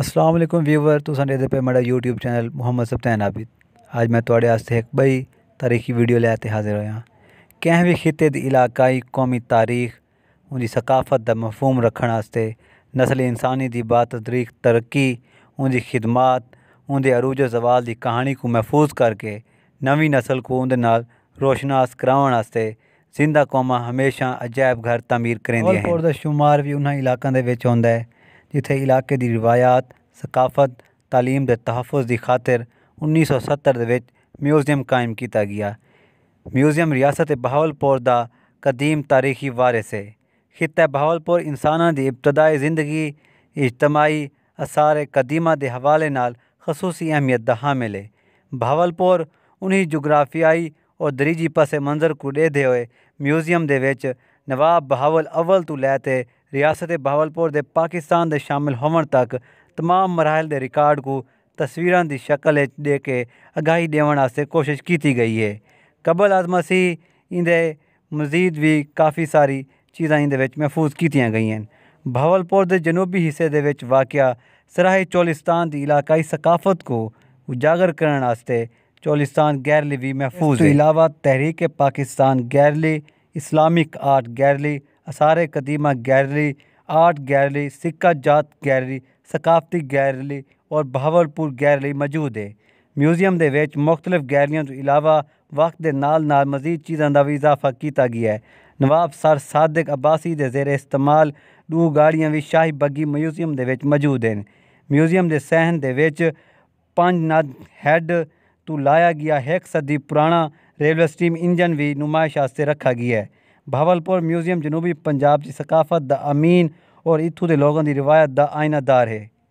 Aslam viewer तुसें एह्दे पे मेरा यूट्यूब चैनल मुहम्मद सप्तैन आबिद अज मैं थोड़े आस्तै एक बई तारीखी वीडियो लैते हाजिर हो कें भी खिते इलाकई इलाकाई कौमी तारीख उनकी सकाफत का मफहूम रखने आस्तै नसल इंसानी की बातदरीक तरक्की उनकी खिदमात उनके अरूज जवाल की कहानी को महफूज करके नवी नसल को उन नाल रोशनास कराने जिंदा कौम हमेशा अजायब घर तमीर करेंदियां शुमार भी उन्होंने इलाकों के बिच है जिथे इलाके की रिवायात सकाफत तालीम के तहफ़ की खातिर उन्नीस सौ सत्तर म्यूज़ियम कायम किया गया म्यूज़ियम रियासत बहावलपुर का कदीम तारीखी वारिस है खिता बहावलपुर इंसाना की इब्तदाई जिंदगी इजतमाही असार कदीमा के हवाले नाल खसूसी अहमियत का हामिल है बहावलपुर उन्हीं जुग्राफियाई और दरीजी पसे मंजर को डेदे हुए म्यूज़ियम के नवाब बहावल अव्वल तो लैते रियासत बहावलपुर के पाकिस्तान के शामिल होने तक तमाम मरहल के रिकॉर्ड को तस्वीर की शक्ल दे के आगाही देने कोशिश की गई है कबल आजम मसीह इंदे मजीद भी काफ़ी सारी चीज़ा इंदे महफूज की गई हैं बहावलपुर के जनूबी हिस्से के वाक़ सराही चौलिस्तान की इलाकई सकाफत को उजागर करने चौलिस्तान गैरली भी महफूज इलावा तहरीक Pakistan gallery Islamic art gallery ਅਸਾਰੇ ਕਦੀਮਾ ਗੈਲਰੀ ਆਰਟ ਗੈਲਰੀ ਸਿੱਕਾ ਜਾਤ ਗੈਲਰੀ ਸਕਾਫਤੀ ਗੈਲਰੀ ਔਰ ਬਹਾਵਲਪੁਰ ਗੈਲਰੀ ਮੌਜੂਦ ਹੈ ਮਿਊਜ਼ੀਅਮ ਦੇ ਵਿੱਚ ਮੁxtਲਫ ਗੈਲਰੀਆਂ ਤੋਂ ਇਲਾਵਾ ਵਕਤ ਦੇ ਨਾਲ ਨਾਲ ਮਜ਼ੀਦ ਚੀਜ਼ਾਂ ਦਾ ਵੀ ਇਜ਼ਾਫਾ ਕੀਤਾ ਗਿਆ ਹੈ ਨਵਾਬ ਸਰ ਸਾਦਿਕ ਅਬਾਸੀ ਦੇ ਜ਼ੇਰੇ ਇਸਤੇਮਾਲ ਦੋ ਗਾੜੀਆਂ ਵੀ ਸ਼ਾਹੀ ਬੱਗੀ ਮਿਊਜ਼ੀਅਮ ਦੇ ਵਿੱਚ ਮੌਜੂਦ ਹਨ ਮਿਊਜ਼ੀਅਮ ਦੇ ਸਹਿਨ ਦੇ ਵਿੱਚ ਪੰਜ ਨਦ ਹੈਡ ਤੋਂ ਲਾਇਆ ਗਿਆ ਹੈ ਇੱਕ ਸਦੀ ਪੁਰਾਣਾ रेलवे स्टीम इंजन भी नुमाइश वास्ते रखा गया है भावलपुर म्यूजियम जनूबी पंजाब की सकाफत द अमीन और इतों के लोगों की रिवायत का आयनादार है